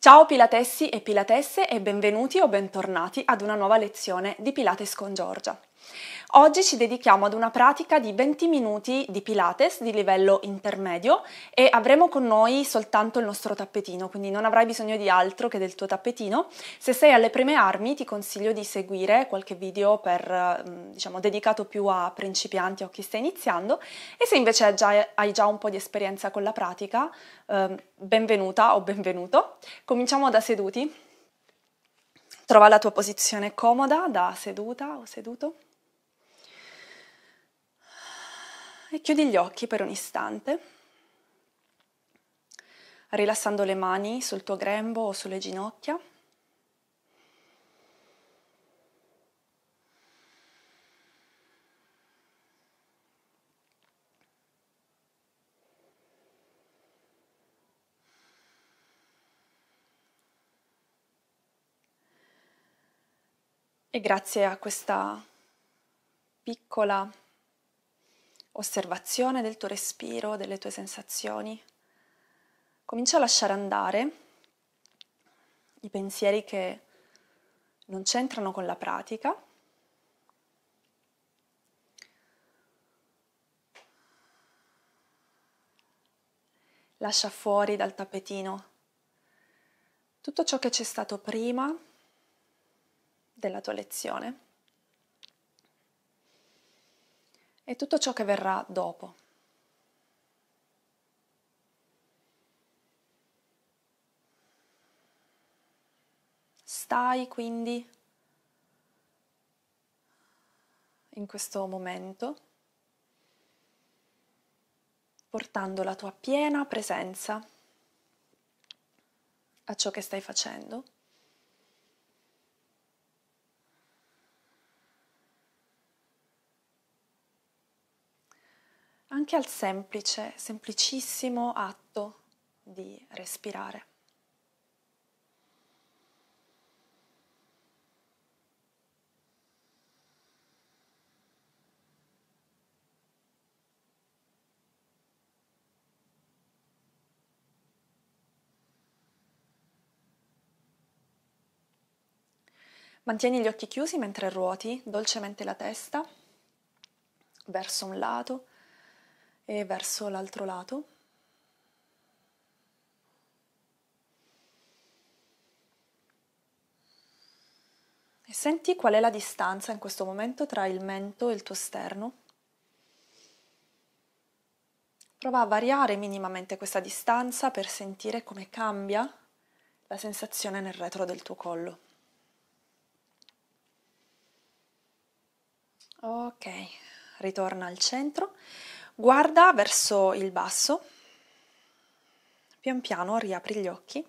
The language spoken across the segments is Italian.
Ciao Pilatessi e Pilatesse e benvenuti o bentornati ad una nuova lezione di Pilates con Giorgia. Oggi ci dedichiamo ad una pratica di 20 minuti di Pilates di livello intermedio e avremo con noi soltanto il nostro tappetino, quindi non avrai bisogno di altro che del tuo tappetino. Se sei alle prime armi ti consiglio di seguire qualche video per, mm, diciamo, dedicato più a principianti o a chi sta iniziando e se invece hai già, hai già un po' di esperienza con la pratica, eh, benvenuta o benvenuto. Cominciamo da seduti. Trova la tua posizione comoda da seduta o seduto. e chiudi gli occhi per un istante, rilassando le mani sul tuo grembo o sulle ginocchia. E grazie a questa piccola osservazione del tuo respiro, delle tue sensazioni. Comincia a lasciare andare i pensieri che non c'entrano con la pratica. Lascia fuori dal tappetino tutto ciò che c'è stato prima della tua lezione. e tutto ciò che verrà dopo. Stai quindi in questo momento portando la tua piena presenza a ciò che stai facendo. anche al semplice, semplicissimo atto di respirare. Mantieni gli occhi chiusi mentre ruoti dolcemente la testa verso un lato e verso l'altro lato. E senti qual è la distanza in questo momento tra il mento e il tuo sterno. Prova a variare minimamente questa distanza per sentire come cambia la sensazione nel retro del tuo collo. Ok, ritorna al centro guarda verso il basso, pian piano riapri gli occhi.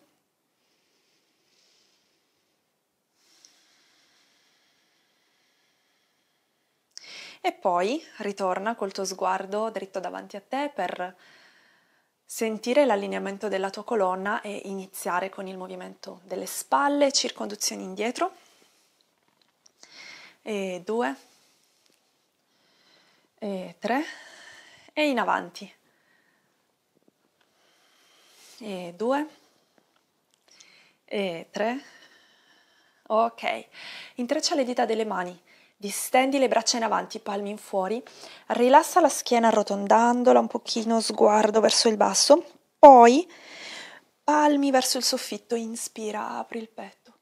E poi ritorna col tuo sguardo dritto davanti a te per sentire l'allineamento della tua colonna e iniziare con il movimento delle spalle, circonduzioni indietro. E due. E tre e in avanti e due. e tre. ok intreccia le dita delle mani distendi le braccia in avanti palmi in fuori rilassa la schiena arrotondandola un pochino sguardo verso il basso poi palmi verso il soffitto inspira apri il petto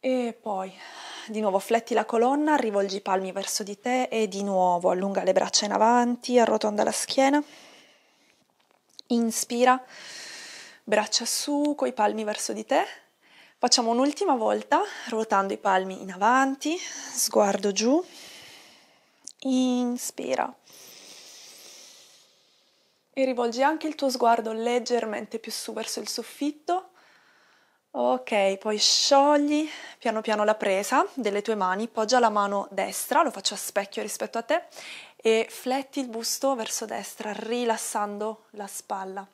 e poi di nuovo fletti la colonna, rivolgi i palmi verso di te e di nuovo allunga le braccia in avanti, arrotonda la schiena. Inspira, braccia su, coi palmi verso di te. Facciamo un'ultima volta, ruotando i palmi in avanti, sguardo giù. Inspira. E rivolgi anche il tuo sguardo leggermente più su verso il soffitto. Ok, poi sciogli piano piano la presa delle tue mani, poggia la mano destra, lo faccio a specchio rispetto a te, e fletti il busto verso destra, rilassando la spalla.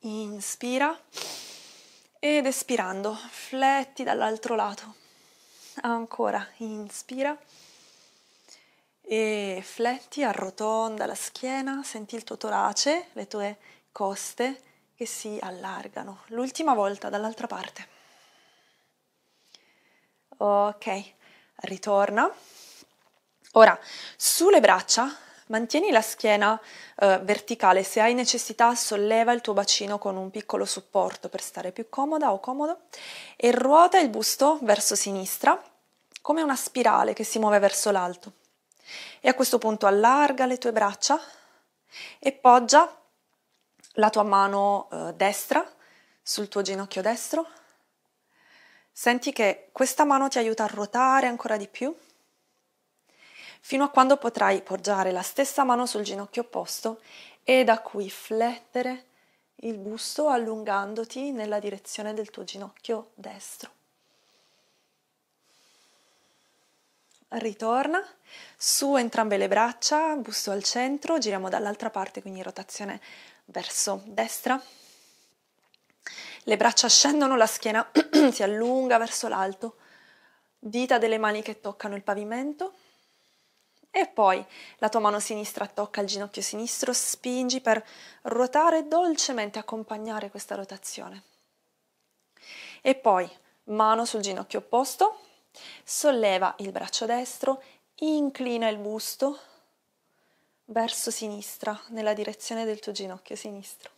Inspira ed espirando, fletti dall'altro lato. Ancora, inspira e fletti, arrotonda la schiena, senti il tuo torace, le tue coste che si allargano, l'ultima volta dall'altra parte. Ok, ritorna. Ora, sulle braccia mantieni la schiena eh, verticale, se hai necessità solleva il tuo bacino con un piccolo supporto per stare più comoda o comodo e ruota il busto verso sinistra come una spirale che si muove verso l'alto. E a questo punto allarga le tue braccia e poggia la tua mano eh, destra sul tuo ginocchio destro. Senti che questa mano ti aiuta a ruotare ancora di più, fino a quando potrai poggiare la stessa mano sul ginocchio opposto e da qui flettere il busto allungandoti nella direzione del tuo ginocchio destro. ritorna su entrambe le braccia, busto al centro, giriamo dall'altra parte, quindi rotazione verso destra, le braccia scendono, la schiena si allunga verso l'alto, dita delle mani che toccano il pavimento e poi la tua mano sinistra tocca il ginocchio sinistro, spingi per ruotare dolcemente, accompagnare questa rotazione. E poi mano sul ginocchio opposto, solleva il braccio destro, inclina il busto, verso sinistra, nella direzione del tuo ginocchio sinistro.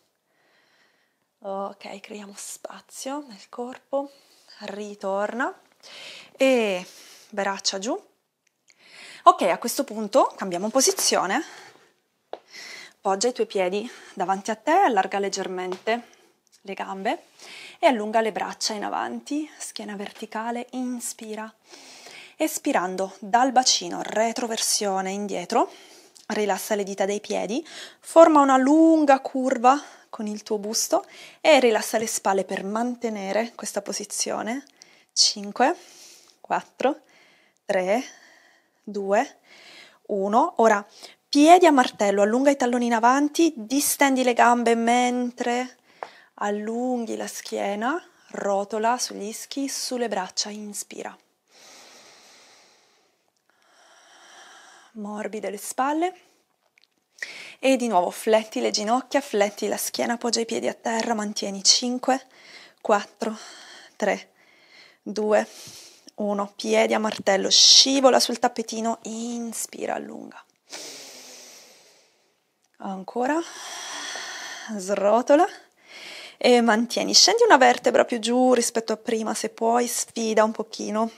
Ok, creiamo spazio nel corpo, ritorna e braccia giù. Ok, a questo punto cambiamo posizione. Poggia i tuoi piedi davanti a te, allarga leggermente le gambe e allunga le braccia in avanti, schiena verticale, inspira. Espirando dal bacino, retroversione indietro Rilassa le dita dei piedi, forma una lunga curva con il tuo busto e rilassa le spalle per mantenere questa posizione. 5, 4, 3, 2, 1. Ora, piedi a martello, allunga i talloni in avanti, distendi le gambe mentre allunghi la schiena, rotola sugli ischi, sulle braccia, inspira. morbide le spalle e di nuovo fletti le ginocchia, fletti la schiena, poggia i piedi a terra, mantieni 5, 4, 3, 2, 1, piedi a martello, scivola sul tappetino, inspira, allunga. Ancora, srotola e mantieni, scendi una vertebra più giù rispetto a prima se puoi, sfida un pochino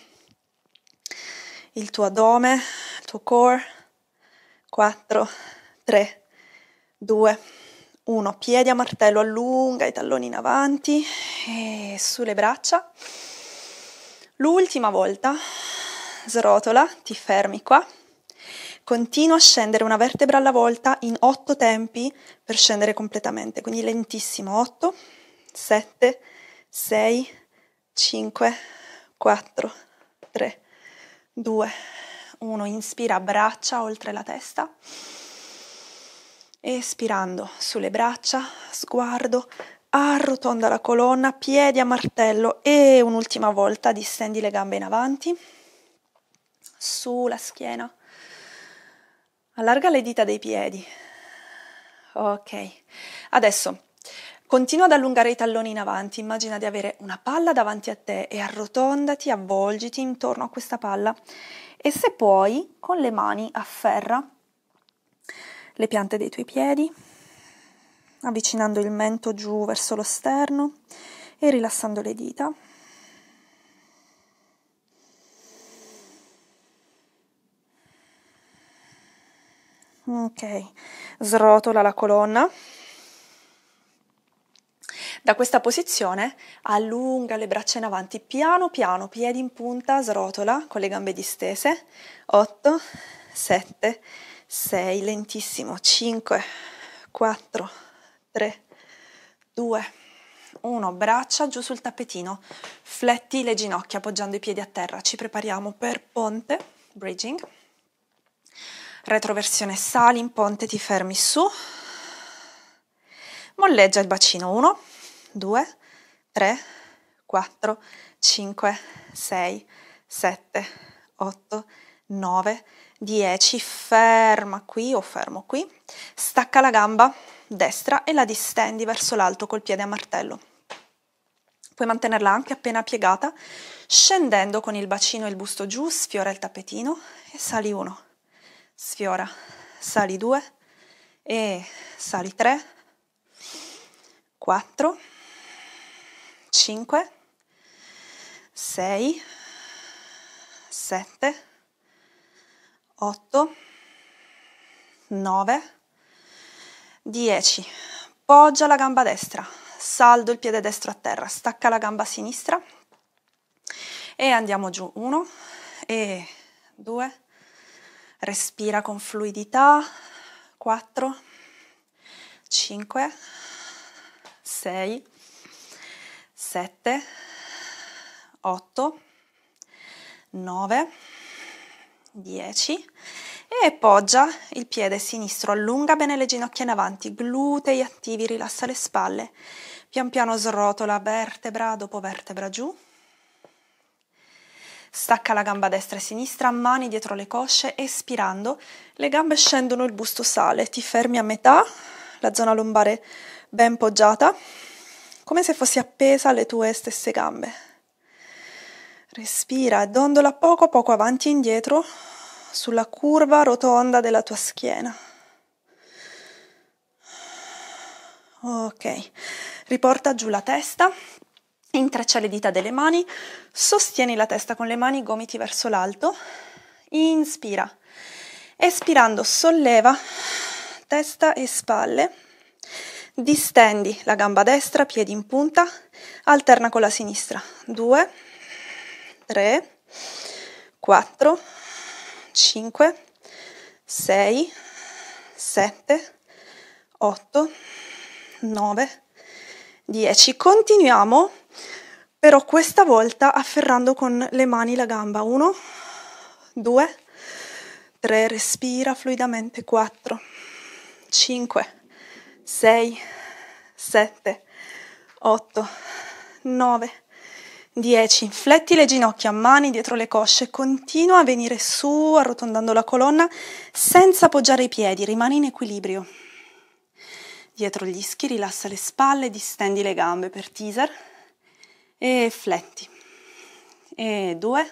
il tuo addome, tuo core. 4, 3, 2, 1. Piedi a martello, allunga i talloni in avanti e sulle braccia. L'ultima volta, srotola, ti fermi qua. Continua a scendere una vertebra alla volta in 8 tempi per scendere completamente, quindi lentissimo. 8, 7, 6, 5, 4, 3, 2, 1, inspira braccia oltre la testa. Espirando sulle braccia, sguardo, arrotonda la colonna, piedi a martello e un'ultima volta distendi le gambe in avanti, sulla schiena. Allarga le dita dei piedi. Ok, adesso continua ad allungare i talloni in avanti, immagina di avere una palla davanti a te e arrotondati, avvolgiti intorno a questa palla e se puoi con le mani afferra le piante dei tuoi piedi, avvicinando il mento giù verso lo sterno e rilassando le dita. Ok, srotola la colonna da questa posizione allunga le braccia in avanti, piano piano, piedi in punta, srotola con le gambe distese. 8, 7, 6, lentissimo. 5, 4, 3, 2, 1. Braccia giù sul tappetino. Fletti le ginocchia appoggiando i piedi a terra. Ci prepariamo per ponte, bridging. Retroversione, sali in ponte, ti fermi su molleggia il bacino 1 2, 3, 4, 5, 6, 7, 8, 9, 10, ferma qui o fermo qui, stacca la gamba destra e la distendi verso l'alto col piede a martello. Puoi mantenerla anche appena piegata, scendendo con il bacino e il busto giù, sfiora il tappetino e sali 1, sfiora, sali 2 e sali 3, 4, 5, 6, 7, 8, 9, 10. Poggia la gamba destra, saldo il piede destro a terra, stacca la gamba sinistra e andiamo giù. 1 e 2, respira con fluidità, 4, 5, 6, 7, 8, 9, 10 e poggia il piede sinistro, allunga bene le ginocchia in avanti, glutei attivi, rilassa le spalle, pian piano srotola vertebra dopo vertebra giù, stacca la gamba destra e sinistra, mani dietro le cosce, espirando, le gambe scendono, il busto sale, ti fermi a metà, la zona lombare ben poggiata, come se fossi appesa alle tue stesse gambe. Respira e dondola poco poco avanti e indietro sulla curva rotonda della tua schiena. Ok, riporta giù la testa, intreccia le dita delle mani, sostieni la testa con le mani, gomiti verso l'alto, inspira, espirando solleva testa e spalle distendi la gamba destra, piedi in punta, alterna con la sinistra, 2, 3, 4, 5, 6, 7, 8, 9, 10. Continuiamo, però questa volta afferrando con le mani la gamba, 1, 2, 3, respira fluidamente, 4, 5, 6, 7, 8, 9, 10. Infletti le ginocchia, mani dietro le cosce, continua a venire su arrotondando la colonna senza appoggiare i piedi, rimani in equilibrio. Dietro gli ischi rilassa le spalle, distendi le gambe per teaser e fletti. E 2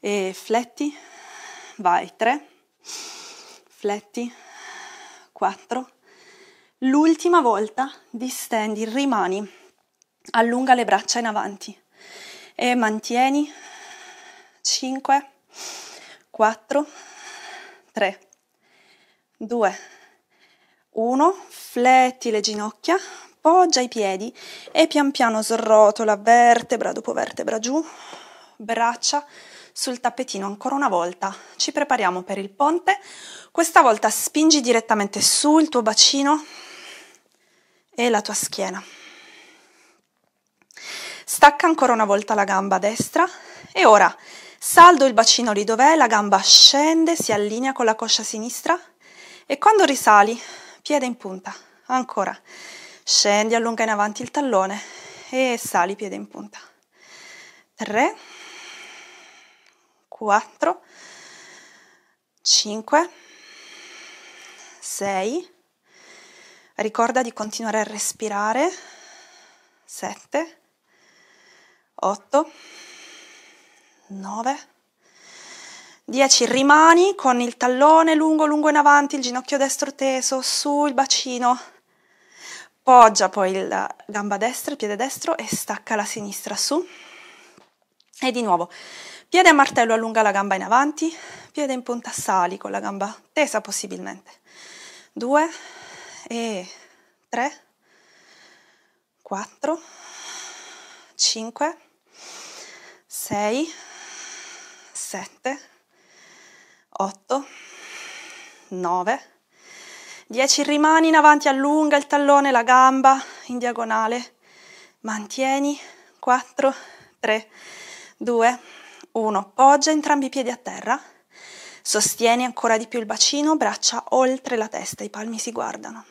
e fletti, vai 3, fletti, 4, L'ultima volta distendi, rimani, allunga le braccia in avanti e mantieni 5, 4, 3, 2, 1, fletti le ginocchia, poggia i piedi e pian piano srotola vertebra dopo vertebra giù, braccia sul tappetino ancora una volta. Ci prepariamo per il ponte, questa volta spingi direttamente sul tuo bacino, e la tua schiena. Stacca ancora una volta la gamba destra e ora saldo il bacino lì dov'è, la gamba scende, si allinea con la coscia sinistra e quando risali, piede in punta, ancora, scendi, allunga in avanti il tallone e sali piede in punta. 3, 4, 5, 6, Ricorda di continuare a respirare. 7, 8, 9, 10. Rimani con il tallone lungo, lungo in avanti, il ginocchio destro teso, sul bacino. Poggia poi la gamba destra, il piede destro e stacca la sinistra su. E di nuovo, piede a martello allunga la gamba in avanti, piede in punta sali con la gamba tesa possibilmente. 2, e 3, 4, 5, 6, 7, 8, 9, 10. Rimani in avanti, allunga il tallone, la gamba in diagonale. Mantieni 4, 3, 2, 1. Poggia entrambi i piedi a terra. Sostieni ancora di più il bacino, braccia oltre la testa, i palmi si guardano.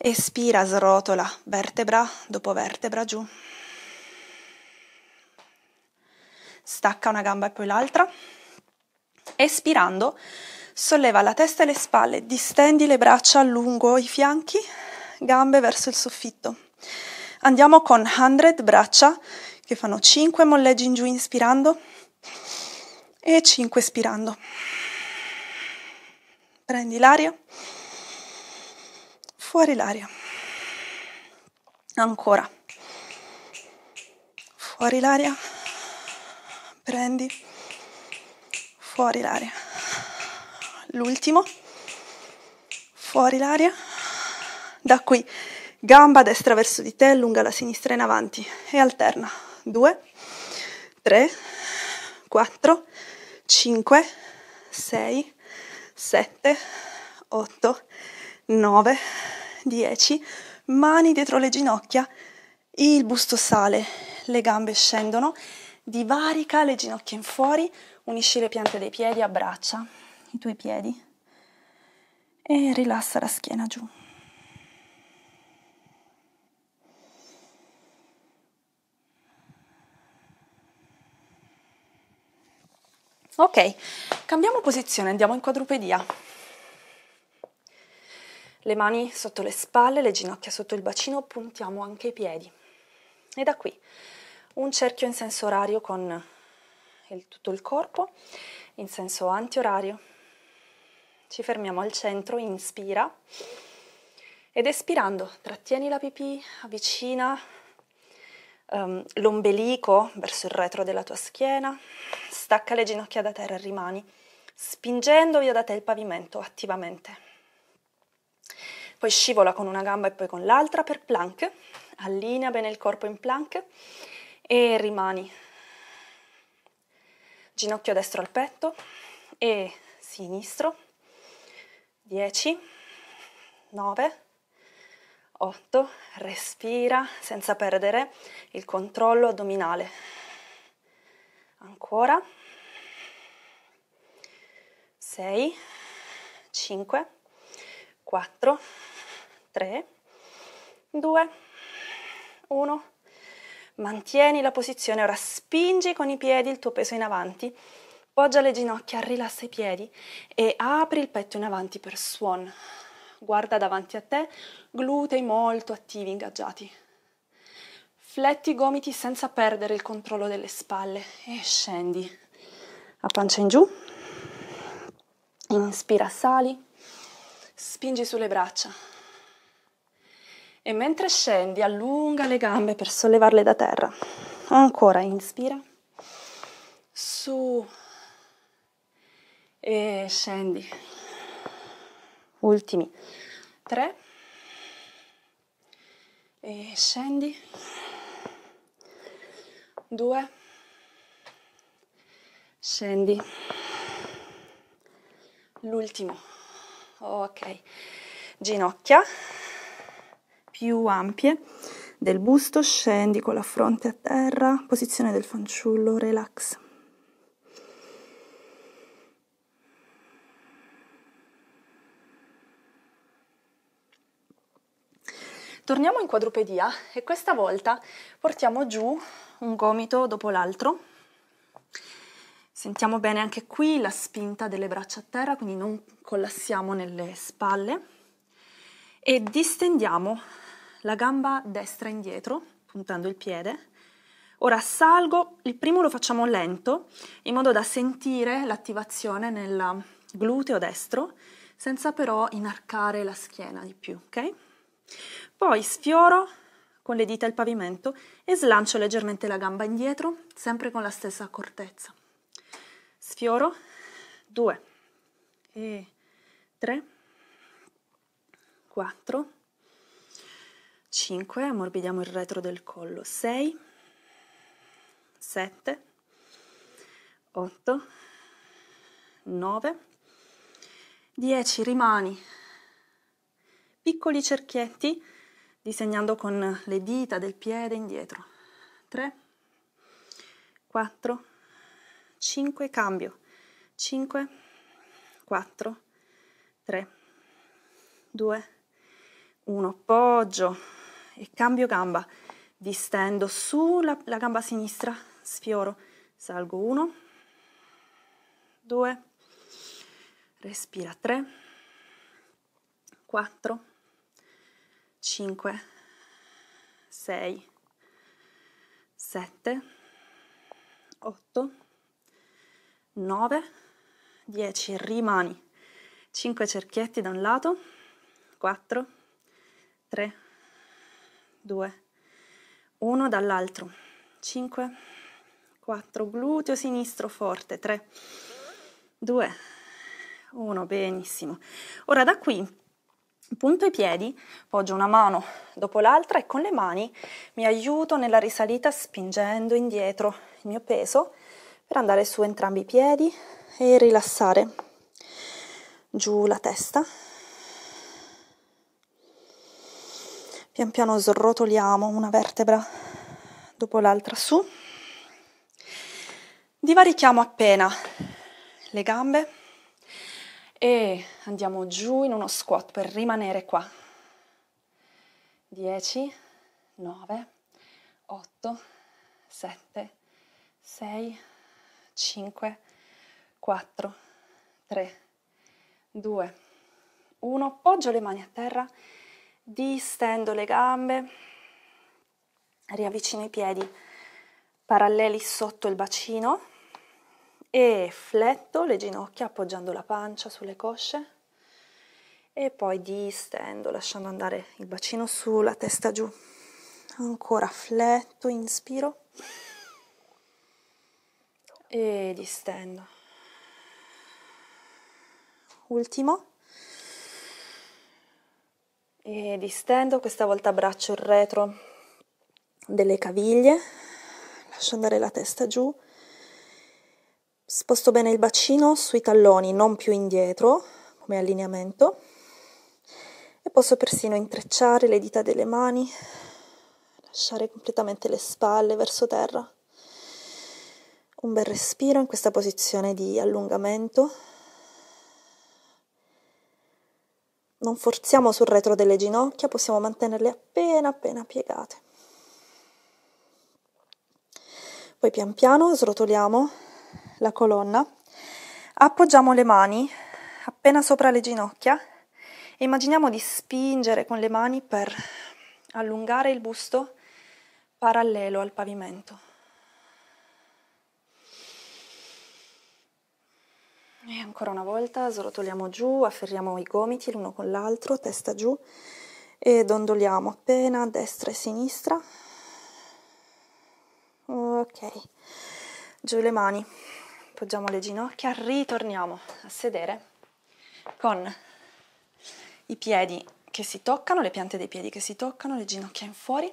Espira, srotola vertebra dopo vertebra giù. Stacca una gamba e poi l'altra. Espirando, solleva la testa e le spalle, distendi le braccia lungo i fianchi, gambe verso il soffitto. Andiamo con 100 braccia che fanno 5 molleggi in giù inspirando e 5 espirando. Prendi l'aria fuori l'aria. Ancora. Fuori l'aria. Prendi. Fuori l'aria. L'ultimo. Fuori l'aria. Da qui. Gamba destra verso di te, lunga la sinistra in avanti e alterna. 2, 3, 4, 5, 6, 7, 8, 9, 10, mani dietro le ginocchia, il busto sale, le gambe scendono, divarica le ginocchia in fuori, unisci le piante dei piedi, abbraccia i tuoi piedi e rilassa la schiena giù. Ok, cambiamo posizione, andiamo in quadrupedia le mani sotto le spalle, le ginocchia sotto il bacino, puntiamo anche i piedi. E da qui un cerchio in senso orario con il, tutto il corpo, in senso antiorario. Ci fermiamo al centro, inspira ed espirando trattieni la pipì, avvicina um, l'ombelico verso il retro della tua schiena, stacca le ginocchia da terra e rimani spingendo via da te il pavimento attivamente. Poi scivola con una gamba e poi con l'altra per plank, allinea bene il corpo in plank e rimani. Ginocchio destro al petto e sinistro. 10, 9, 8, respira senza perdere il controllo addominale. Ancora. 6, 5, 4, 3, 2, 1. Mantieni la posizione, ora spingi con i piedi il tuo peso in avanti, poggia le ginocchia, rilassa i piedi e apri il petto in avanti per swan. Guarda davanti a te, glutei molto attivi, ingaggiati. Fletti i gomiti senza perdere il controllo delle spalle e scendi. a pancia in giù. Inspira, sali spingi sulle braccia. E mentre scendi, allunga le gambe per sollevarle da terra. Ancora, inspira. Su. E scendi. Ultimi. Tre. E scendi. Due. Scendi. L'ultimo ok ginocchia più ampie del busto scendi con la fronte a terra posizione del fanciullo relax Torniamo in quadrupedia e questa volta portiamo giù un gomito dopo l'altro Sentiamo bene anche qui la spinta delle braccia a terra, quindi non collassiamo nelle spalle e distendiamo la gamba destra indietro, puntando il piede. Ora salgo, il primo lo facciamo lento, in modo da sentire l'attivazione nel gluteo destro, senza però inarcare la schiena di più, ok? Poi sfioro con le dita il pavimento e slancio leggermente la gamba indietro, sempre con la stessa accortezza sfioro 2 e 3 4 5 ammorbidiamo il retro del collo 6 7 8 9 10 rimani piccoli cerchietti disegnando con le dita del piede indietro 3 4 5, cambio, 5, 4, 3, 2, 1, poggio e cambio gamba, distendo sulla la gamba sinistra, sfioro, salgo 1, 2, respira 3, 4, 5, 6, 7, 8, 9, 10, rimani, 5 cerchietti da un lato, 4, 3, 2, 1 dall'altro, 5, 4, gluteo sinistro forte, 3, 2, 1, benissimo. Ora da qui punto i piedi, poggio una mano dopo l'altra e con le mani mi aiuto nella risalita spingendo indietro il mio peso per andare su entrambi i piedi e rilassare giù la testa. Pian piano srotoliamo una vertebra dopo l'altra su. Divarichiamo appena le gambe e andiamo giù in uno squat per rimanere qua. 10, 9, 8, 7, 6, 5, 4, 3, 2, 1. Poggio le mani a terra, distendo le gambe, riavvicino i piedi paralleli sotto il bacino e fletto le ginocchia appoggiando la pancia sulle cosce e poi distendo lasciando andare il bacino sulla testa giù ancora fletto inspiro e distendo. Ultimo. E distendo, questa volta braccio il retro delle caviglie, lascio andare la testa giù, sposto bene il bacino sui talloni, non più indietro come allineamento e posso persino intrecciare le dita delle mani, lasciare completamente le spalle verso terra un bel respiro in questa posizione di allungamento. Non forziamo sul retro delle ginocchia, possiamo mantenerle appena appena piegate. Poi pian piano srotoliamo la colonna, appoggiamo le mani appena sopra le ginocchia e immaginiamo di spingere con le mani per allungare il busto parallelo al pavimento. E ancora una volta srotoliamo giù, afferriamo i gomiti l'uno con l'altro, testa giù e dondoliamo appena destra e sinistra. Ok, giù le mani, poggiamo le ginocchia, ritorniamo a sedere con i piedi che si toccano, le piante dei piedi che si toccano, le ginocchia in fuori,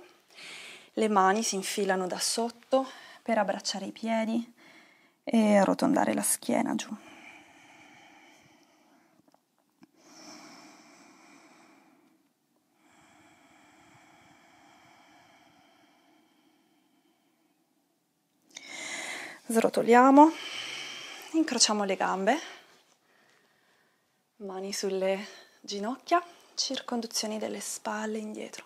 le mani si infilano da sotto per abbracciare i piedi e arrotondare la schiena giù. srotoliamo, incrociamo le gambe, mani sulle ginocchia, circonduzioni delle spalle indietro.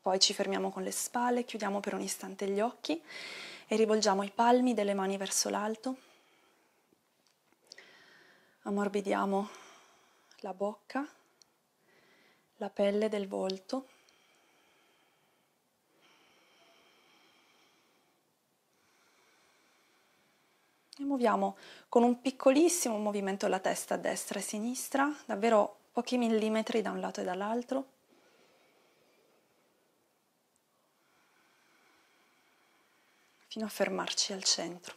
Poi ci fermiamo con le spalle, chiudiamo per un istante gli occhi e rivolgiamo i palmi delle mani verso l'alto. Ammorbidiamo la bocca, la pelle del volto. e muoviamo con un piccolissimo movimento la testa a destra e a sinistra, davvero pochi millimetri da un lato e dall'altro. fino a fermarci al centro.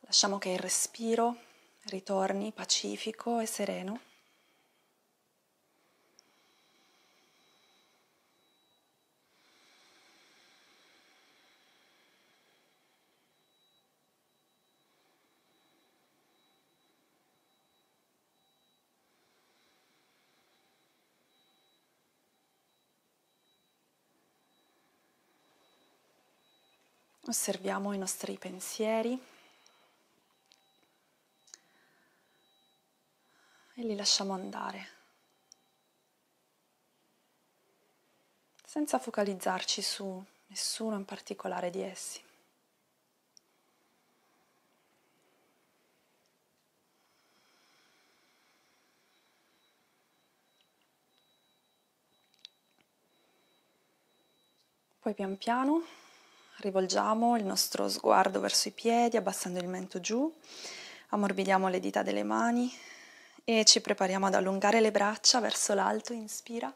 Lasciamo che il respiro ritorni pacifico e sereno. Osserviamo i nostri pensieri. li lasciamo andare, senza focalizzarci su nessuno in particolare di essi. Poi pian piano rivolgiamo il nostro sguardo verso i piedi, abbassando il mento giù, ammorbidiamo le dita delle mani, e ci prepariamo ad allungare le braccia verso l'alto, inspira,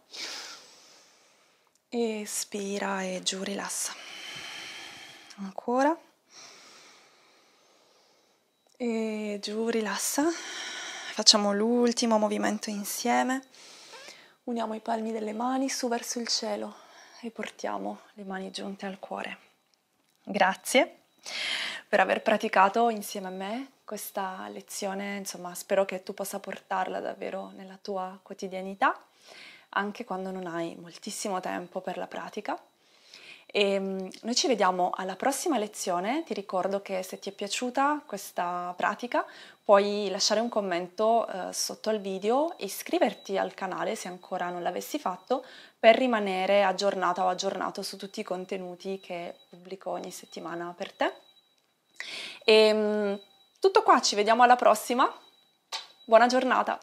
espira e giù rilassa. Ancora. E giù rilassa. Facciamo l'ultimo movimento insieme. Uniamo i palmi delle mani su verso il cielo e portiamo le mani giunte al cuore. Grazie per aver praticato insieme a me questa lezione, insomma, spero che tu possa portarla davvero nella tua quotidianità, anche quando non hai moltissimo tempo per la pratica. E ehm, noi ci vediamo alla prossima lezione, ti ricordo che se ti è piaciuta questa pratica puoi lasciare un commento eh, sotto al video e iscriverti al canale se ancora non l'avessi fatto per rimanere aggiornata o aggiornato su tutti i contenuti che pubblico ogni settimana per te. E, ehm, tutto qua, ci vediamo alla prossima. Buona giornata!